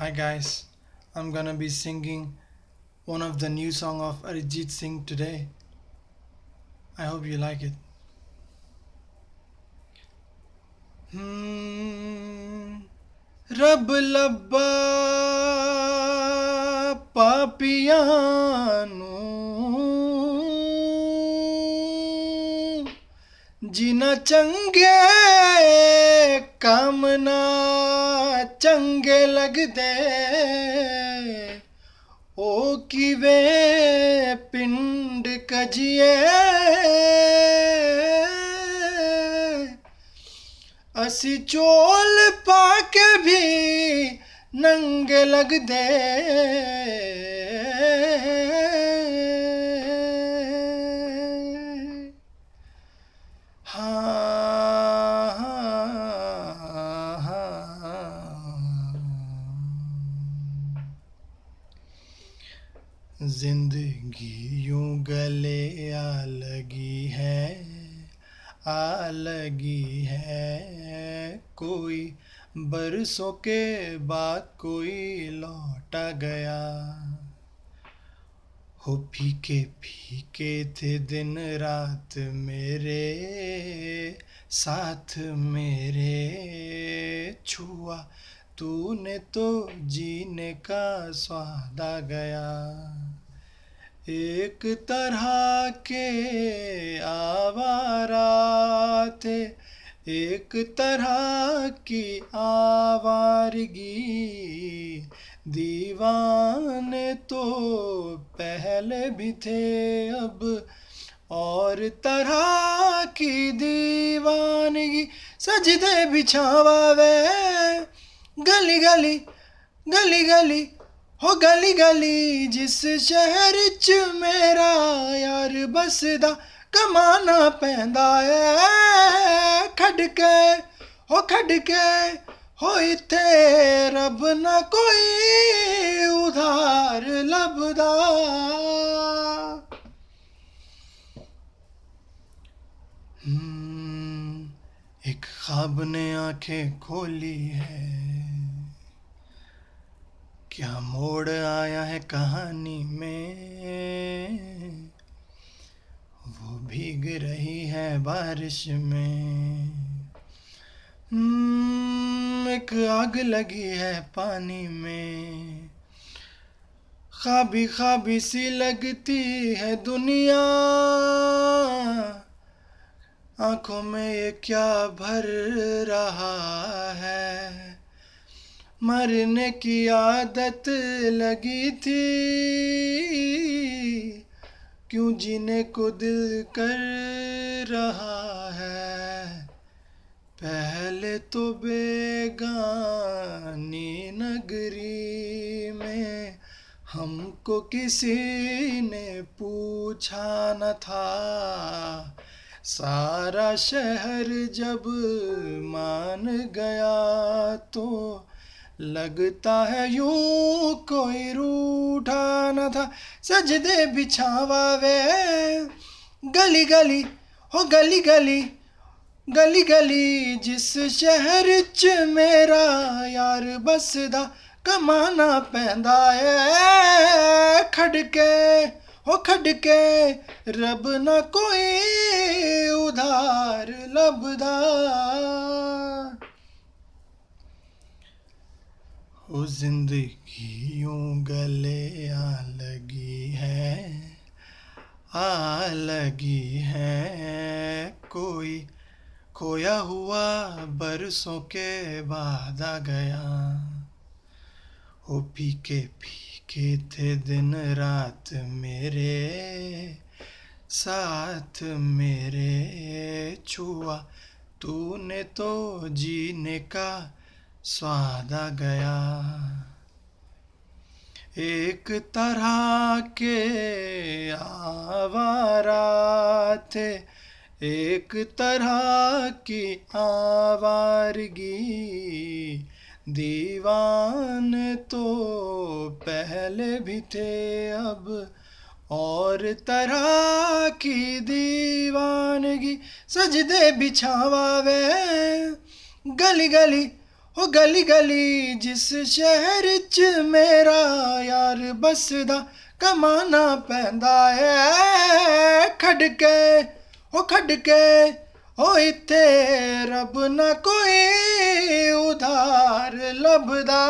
Hi guys, I'm gonna be singing one of the new song of Arijit Singh today. I hope you like it. Hmm, रब लब्बा पापियां jina ਜਿਨਾ kamna. ਚੰਗੇ ਲੱਗਦੇ ਓ ਕਿਵੇਂ ਪਿੰਡ ਕਜੀਏ ਅਸੀਂ ਚੋਲ ਪਾ ਕੇ ਵੀ ਨੰਗੇ ਲੱਗਦੇ जिंदगी यूं गले आ लगी है आ लगी है कोई बरसों के बाद कोई लौटा गया हो फीके फीके थे दिन रात मेरे साथ मेरे छुआ तूने तो जीने का स्वाद आ गया एक तरह के आवारा थे एक तरह की आवारगी दीवाने तो पहले भी थे अब और तरह की दीवानगी सजदे बिछावा वे गली गली गली गली हो गली गली जिस शहर च मेरा यार बसदा कमाना पैंदा है खड़के हो खड़के हो इत्थे रब ना कोई उधार लभदा हम्म, एक ख्वाब ने आंखें खोली है होड़ आया है कहानी में वो भीग रही है बारिश में हम्म, एक आग लगी है पानी में खाबी खाबी सी लगती है दुनिया आंखों में ये क्या भर रहा है मरने की आदत लगी थी क्यों जीने को दिल कर रहा है पहले तो बेगानी नगरी में हमको किसी ने पूछा न था सारा शहर जब मान गया तो ਲਗਤਾ ਹੈ ਯੂ ਕੋਈ ਰੂਠਾ न था सजदे बिछावा वे ਗਲੀ गली हो ਗਲੀ गली ਗਲੀ ਗਲੀ ਜਿਸ ਸ਼ਹਿਰ ਚ ਮੇਰਾ ਯਾਰ ਬਸਦਾ ਕਮਾਨਾ ਪੈਂਦਾ ਏ ਖੜਕੇ ਹੋ ਖੜਕੇ ਰਬ ਨਾ ਕੋਈ ਉਧਾਰ ਲਬਦਾ ओ जिंदगी गले आ लगी है आ लगी है कोई खोया हुआ बरसों के बाद आ गया हो पीके पीके थे दिन रात मेरे साथ मेरे छुआ तूने तो जीने का स्वाद आ गया एक तरह के आवारा थे एक तरह की आवारगी दीवान तो पहले भी थे अब और तरह की दीवानगी सजदे बिछावा वे गली गली ਉਹ ਗਲੀ ਗਲੀ ਜਿਸ ਸ਼ਹਿਰ 'ਚ ਮੇਰਾ ਯਾਰ ਬਸਦਾ ਕਮਾਨਾ ਪੈਂਦਾ ਏ ਖੜ ਕੇ ਉਹ ਖੜ ਕੇ ਉਹ ਇੱਥੇ ਰੱਬ ਨਾ ਕੋਈ ਉਧਾਰ ਲੱਭਦਾ